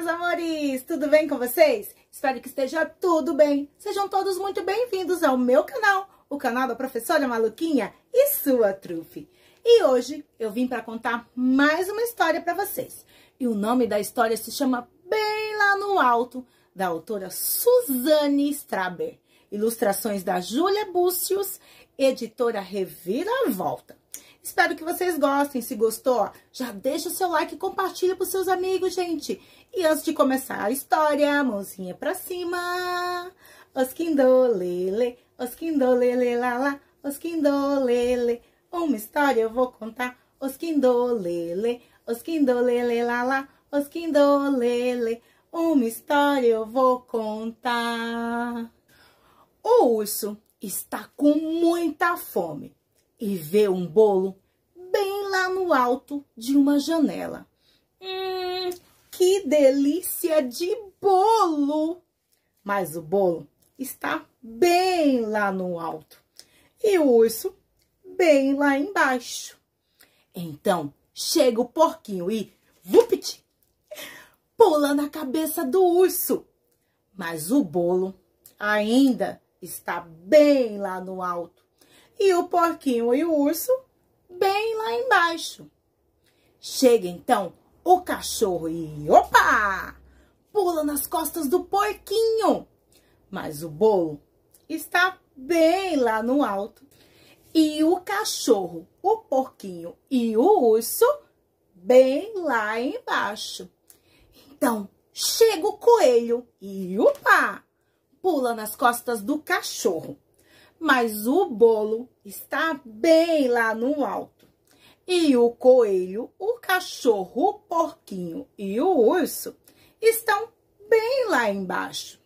meus amores! Tudo bem com vocês? Espero que esteja tudo bem. Sejam todos muito bem-vindos ao meu canal, o canal da professora Maluquinha e sua trupe. E hoje eu vim para contar mais uma história para vocês. E o nome da história se chama Bem Lá no Alto, da autora Suzane Straber. Ilustrações da Júlia Búcios, editora Reviravolta. Espero que vocês gostem. Se gostou, já deixa o seu like e compartilha para os seus amigos, gente. E antes de começar a história, mãozinha para cima. Osquindolele, osquindolele lá lá, osquindolele. Uma história eu vou contar. Osquindolele, osquindolele lá lá, osquindolele. Uma história eu vou contar. O urso está com muita fome e vê um bolo bem lá no alto de uma janela. Hum, que delícia de bolo! Mas o bolo está bem lá no alto e o urso bem lá embaixo. Então chega o porquinho e vupt, pula na cabeça do urso. Mas o bolo ainda está bem lá no alto e o porquinho e o urso bem lá embaixo. Chega então o cachorro e opa! Pula nas costas do porquinho. Mas o bolo está bem lá no alto. E o cachorro, o porquinho e o urso bem lá embaixo. Então, chega o coelho e opa! Pula nas costas do cachorro mas o bolo está bem lá no alto. E o coelho, o cachorro, o porquinho e o urso estão bem lá embaixo.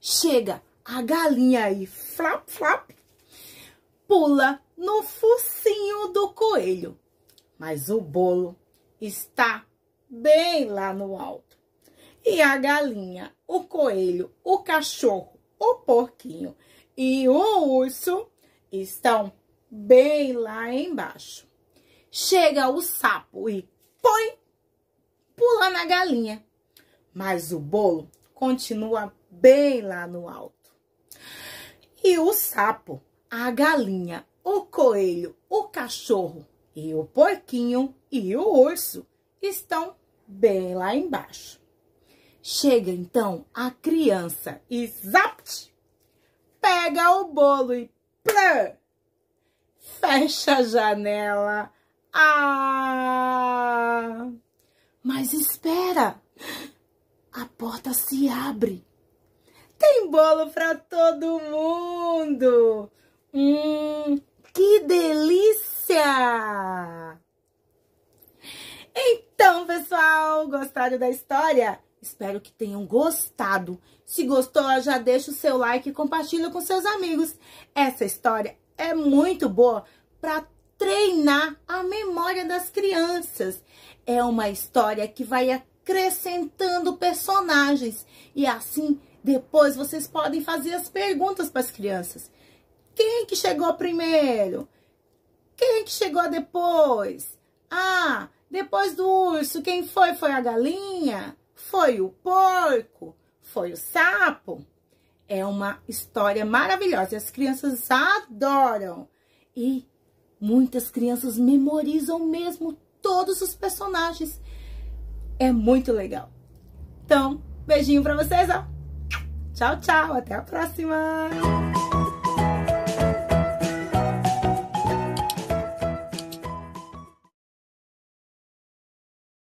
Chega a galinha aí, flap, flap, pula no focinho do coelho, mas o bolo está bem lá no alto. E a galinha, o coelho, o cachorro, o porquinho e o urso estão bem lá embaixo. Chega o sapo e põe, pula na galinha. Mas o bolo continua bem lá no alto. E o sapo, a galinha, o coelho, o cachorro e o porquinho e o urso estão bem lá embaixo. Chega então a criança e zapt! pega o bolo e plã, fecha a janela. Ah! Mas espera! A porta se abre. Tem bolo para todo mundo. Hum, que delícia! Então, pessoal, gostaram da história? Espero que tenham gostado. Se gostou, já deixa o seu like e compartilha com seus amigos. Essa história é muito boa para treinar a memória das crianças. É uma história que vai acrescentando personagens e assim depois vocês podem fazer as perguntas para as crianças. Quem que chegou primeiro? Quem que chegou depois? Ah, depois do urso, quem foi? Foi a galinha? foi o porco, foi o sapo. É uma história maravilhosa. As crianças adoram. E muitas crianças memorizam mesmo todos os personagens. É muito legal. Então, beijinho para vocês, ó. Tchau, tchau. Até a próxima.